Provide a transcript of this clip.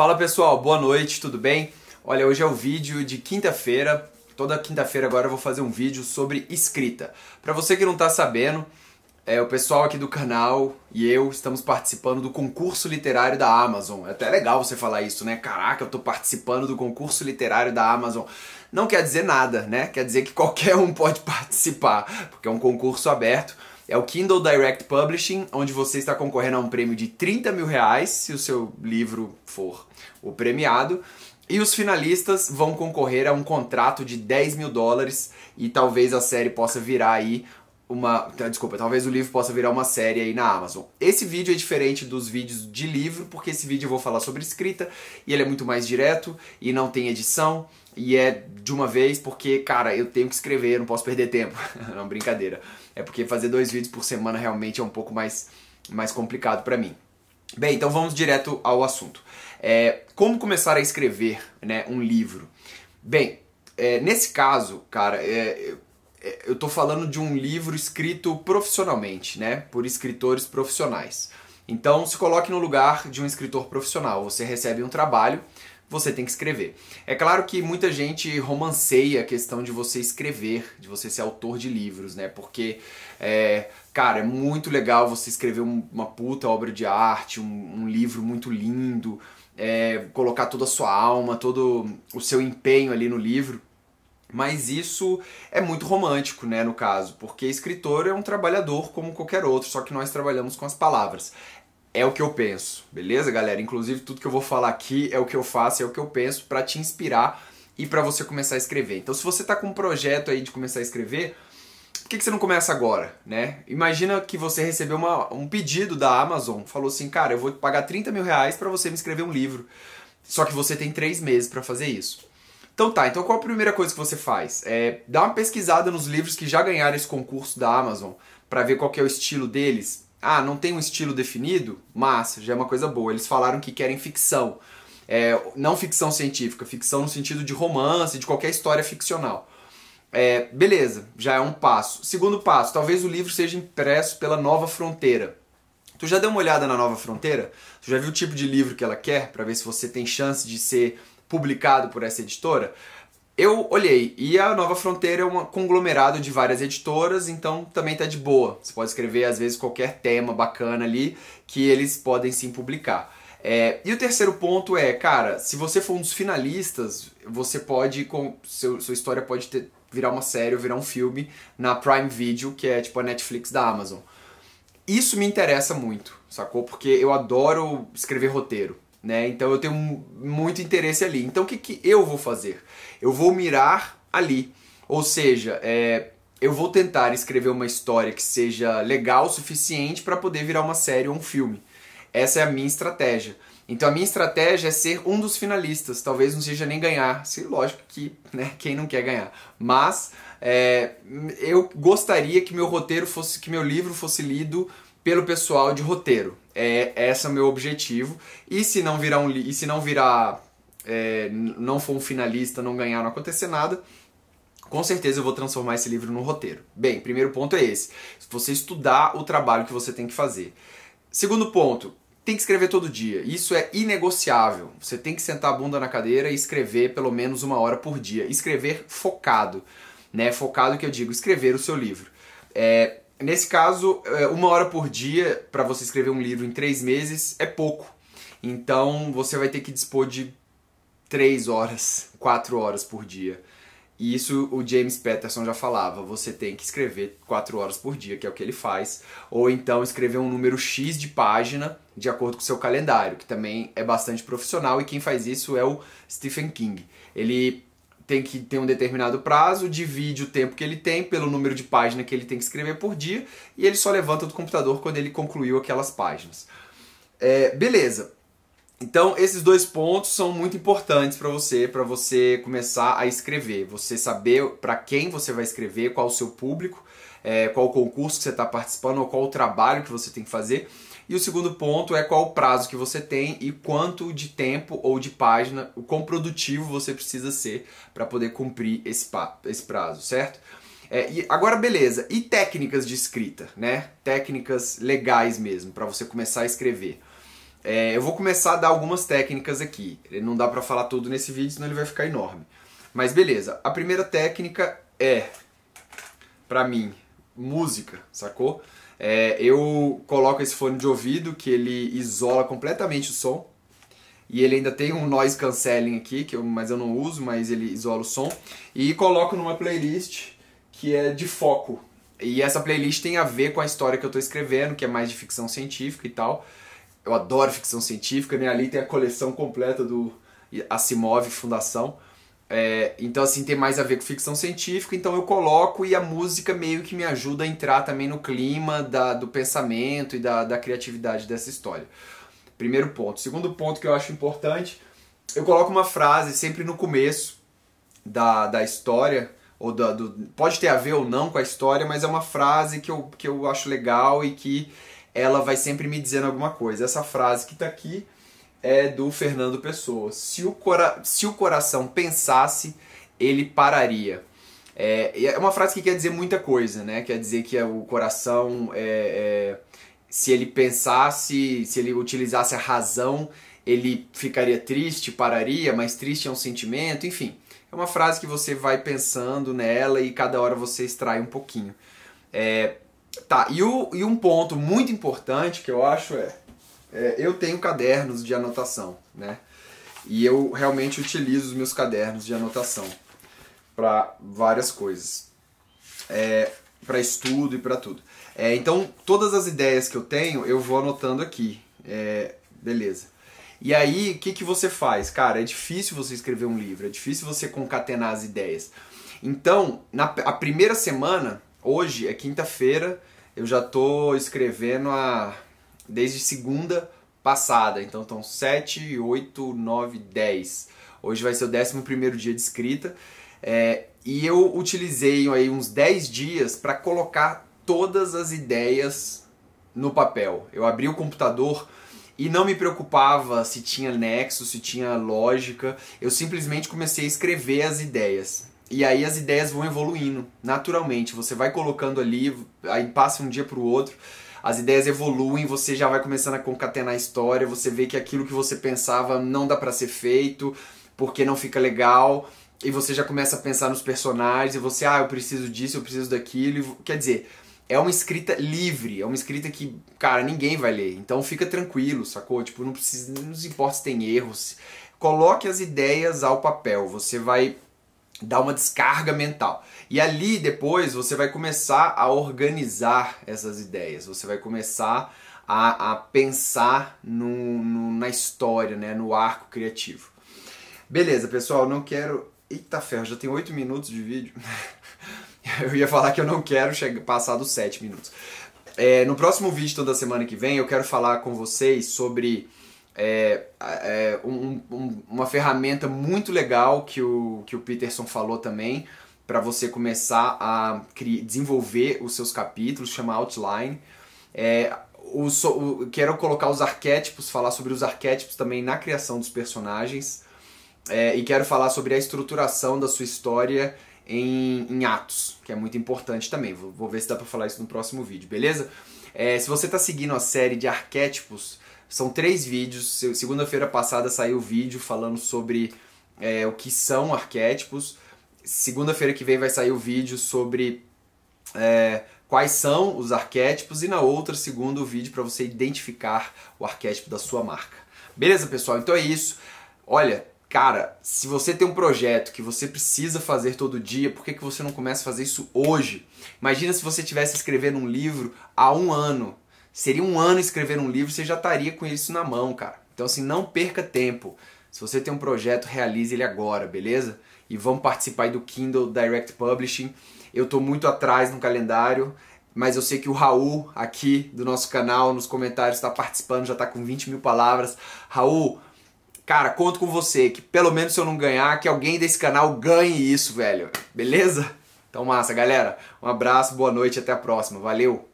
Fala pessoal, boa noite, tudo bem? Olha, hoje é o vídeo de quinta-feira. Toda quinta-feira agora eu vou fazer um vídeo sobre escrita. Para você que não está sabendo, é, o pessoal aqui do canal e eu estamos participando do concurso literário da Amazon. É até legal você falar isso, né? Caraca, eu estou participando do concurso literário da Amazon. Não quer dizer nada, né? Quer dizer que qualquer um pode participar, porque é um concurso aberto é o Kindle Direct Publishing, onde você está concorrendo a um prêmio de 30 mil reais, se o seu livro for o premiado. E os finalistas vão concorrer a um contrato de 10 mil dólares e talvez a série possa virar aí uma. Ah, desculpa, talvez o livro possa virar uma série aí na Amazon. Esse vídeo é diferente dos vídeos de livro, porque esse vídeo eu vou falar sobre escrita e ele é muito mais direto e não tem edição. E é de uma vez porque, cara, eu tenho que escrever, não posso perder tempo. não, brincadeira. É porque fazer dois vídeos por semana realmente é um pouco mais, mais complicado para mim. Bem, então vamos direto ao assunto. É, como começar a escrever né, um livro? Bem, é, nesse caso, cara, é, é, eu estou falando de um livro escrito profissionalmente, né? Por escritores profissionais. Então, se coloque no lugar de um escritor profissional. Você recebe um trabalho, você tem que escrever. É claro que muita gente romanceia a questão de você escrever, de você ser autor de livros, né? Porque, é, cara, é muito legal você escrever uma puta obra de arte, um, um livro muito lindo, é, colocar toda a sua alma, todo o seu empenho ali no livro. Mas isso é muito romântico, né, no caso, porque escritor é um trabalhador como qualquer outro, só que nós trabalhamos com as palavras. É o que eu penso, beleza, galera? Inclusive, tudo que eu vou falar aqui é o que eu faço, é o que eu penso para te inspirar e para você começar a escrever. Então, se você tá com um projeto aí de começar a escrever, por que, que você não começa agora, né? Imagina que você recebeu uma, um pedido da Amazon, falou assim, cara, eu vou pagar 30 mil reais pra você me escrever um livro. Só que você tem três meses para fazer isso. Então tá, então qual a primeira coisa que você faz? É dar uma pesquisada nos livros que já ganharam esse concurso da Amazon para ver qual é o estilo deles. Ah, não tem um estilo definido? Massa, já é uma coisa boa. Eles falaram que querem ficção. É, não ficção científica, ficção no sentido de romance, de qualquer história ficcional. É, beleza, já é um passo. Segundo passo, talvez o livro seja impresso pela Nova Fronteira. Tu já deu uma olhada na Nova Fronteira? Tu já viu o tipo de livro que ela quer para ver se você tem chance de ser publicado por essa editora, eu olhei e a Nova Fronteira é um conglomerado de várias editoras, então também tá de boa. Você pode escrever às vezes qualquer tema bacana ali que eles podem sim publicar. É, e o terceiro ponto é, cara, se você for um dos finalistas, você pode, com, seu, sua história pode ter, virar uma série ou virar um filme na Prime Video, que é tipo a Netflix da Amazon. Isso me interessa muito, sacou? Porque eu adoro escrever roteiro. Né? Então eu tenho muito interesse ali. Então o que, que eu vou fazer? Eu vou mirar ali. Ou seja, é, eu vou tentar escrever uma história que seja legal o suficiente para poder virar uma série ou um filme. Essa é a minha estratégia. Então a minha estratégia é ser um dos finalistas, talvez não seja nem ganhar, sim lógico que né, quem não quer ganhar. Mas é, eu gostaria que meu roteiro fosse, que meu livro fosse lido pelo pessoal de roteiro. É, esse é o meu objetivo. E se não virar um e se não virar é, não for um finalista, não ganhar, não acontecer nada, com certeza eu vou transformar esse livro no roteiro. Bem, primeiro ponto é esse: você estudar o trabalho que você tem que fazer. Segundo ponto, tem que escrever todo dia. Isso é inegociável. Você tem que sentar a bunda na cadeira e escrever pelo menos uma hora por dia. Escrever focado, né? Focado que eu digo, escrever o seu livro. É, Nesse caso, é, uma hora por dia para você escrever um livro em três meses é pouco. Então você vai ter que dispor de três horas, quatro horas por dia. E isso o James Patterson já falava, você tem que escrever quatro horas por dia, que é o que ele faz, ou então escrever um número X de página de acordo com o seu calendário, que também é bastante profissional e quem faz isso é o Stephen King. Ele tem que ter um determinado prazo, divide o tempo que ele tem pelo número de páginas que ele tem que escrever por dia e ele só levanta do computador quando ele concluiu aquelas páginas. É, beleza. Então esses dois pontos são muito importantes para você, para você começar a escrever, você saber para quem você vai escrever, qual o seu público, é, qual o concurso que você está participando ou qual o trabalho que você tem que fazer e o segundo ponto é qual o prazo que você tem e quanto de tempo ou de página, o quão produtivo você precisa ser para poder cumprir esse, esse prazo, certo? É, e agora, beleza, e técnicas de escrita, né? Técnicas legais mesmo, para você começar a escrever. É, eu vou começar a dar algumas técnicas aqui. Não dá para falar tudo nesse vídeo, senão ele vai ficar enorme. Mas beleza, a primeira técnica é, para mim, música, sacou? É, eu coloco esse fone de ouvido que ele isola completamente o som. E ele ainda tem um noise cancelling aqui, que eu, mas eu não uso, mas ele isola o som. E coloco numa playlist que é de foco. E essa playlist tem a ver com a história que eu estou escrevendo, que é mais de ficção científica e tal. Eu adoro ficção científica, né? Ali tem a coleção completa do Asimov Fundação. É, então, assim, tem mais a ver com ficção científica, então eu coloco e a música meio que me ajuda a entrar também no clima da, do pensamento e da, da criatividade dessa história. Primeiro ponto. Segundo ponto que eu acho importante, eu coloco uma frase sempre no começo da, da história, ou da, do, pode ter a ver ou não com a história, mas é uma frase que eu, que eu acho legal e que ela vai sempre me dizendo alguma coisa. Essa frase que está aqui é do Fernando Pessoa. Se o, cora se o coração pensasse, ele pararia. É, é uma frase que quer dizer muita coisa, né? Quer dizer que é o coração, é, é, se ele pensasse, se ele utilizasse a razão, ele ficaria triste, pararia, mas triste é um sentimento, enfim. É uma frase que você vai pensando nela e cada hora você extrai um pouquinho. É, tá, e, o, e um ponto muito importante que eu acho é é, eu tenho cadernos de anotação, né? E eu realmente utilizo os meus cadernos de anotação para várias coisas, é, para estudo e para tudo. É, então, todas as ideias que eu tenho, eu vou anotando aqui. É, beleza. E aí, o que, que você faz? Cara, é difícil você escrever um livro, é difícil você concatenar as ideias. Então, na a primeira semana, hoje é quinta-feira, eu já tô escrevendo a desde segunda passada. Então estão 7, 8, 9, 10. Hoje vai ser o 11 dia de escrita. É, e eu utilizei aí uns 10 dias para colocar todas as ideias no papel. Eu abri o computador e não me preocupava se tinha nexo, se tinha lógica. Eu simplesmente comecei a escrever as ideias. E aí as ideias vão evoluindo naturalmente. Você vai colocando ali, aí passa um dia para o outro as ideias evoluem, você já vai começando a concatenar a história, você vê que aquilo que você pensava não dá para ser feito, porque não fica legal, e você já começa a pensar nos personagens, e você, ah, eu preciso disso, eu preciso daquilo, quer dizer, é uma escrita livre, é uma escrita que, cara, ninguém vai ler. Então fica tranquilo, sacou? Tipo, não precisa, não se importa se tem erros. Coloque as ideias ao papel, você vai dar uma descarga mental. E ali depois você vai começar a organizar essas ideias, você vai começar a, a pensar no, no, na história, né, no arco criativo. Beleza, pessoal, não quero. Eita ferro, já tem 8 minutos de vídeo. eu ia falar que eu não quero chegar, passar dos 7 minutos. É, no próximo vídeo toda semana que vem eu quero falar com vocês sobre é, é, um, um, uma ferramenta muito legal que o, que o Peterson falou também para você começar a desenvolver os seus capítulos, chama outline. É, o, o, quero colocar os arquétipos, falar sobre os arquétipos também na criação dos personagens. É, e quero falar sobre a estruturação da sua história em, em atos, que é muito importante também. Vou, vou ver se dá para falar isso no próximo vídeo, beleza? É, se você está seguindo a série de arquétipos, são três vídeos. Segunda-feira passada saiu o vídeo falando sobre é, o que são arquétipos segunda-feira que vem vai sair o vídeo sobre é, quais são os arquétipos e na outra segunda o vídeo para você identificar o arquétipo da sua marca. Beleza, pessoal? Então é isso. Olha, cara, se você tem um projeto que você precisa fazer todo dia, por que, que você não começa a fazer isso hoje? Imagina se você tivesse escrevendo um livro há um ano. Seria um ano escrever um livro, você já estaria com isso na mão, cara. Então, assim, não perca tempo. Se você tem um projeto, realize ele agora, beleza? e vão participar do Kindle Direct Publishing. Eu estou muito atrás no calendário, mas eu sei que o Raul aqui do nosso canal, nos comentários, está participando, já está com 20 mil palavras. Raul, cara, conto com você, que pelo menos se eu não ganhar, que alguém desse canal ganhe isso, velho. Beleza? Então massa, galera. Um abraço, boa noite, até a próxima. Valeu!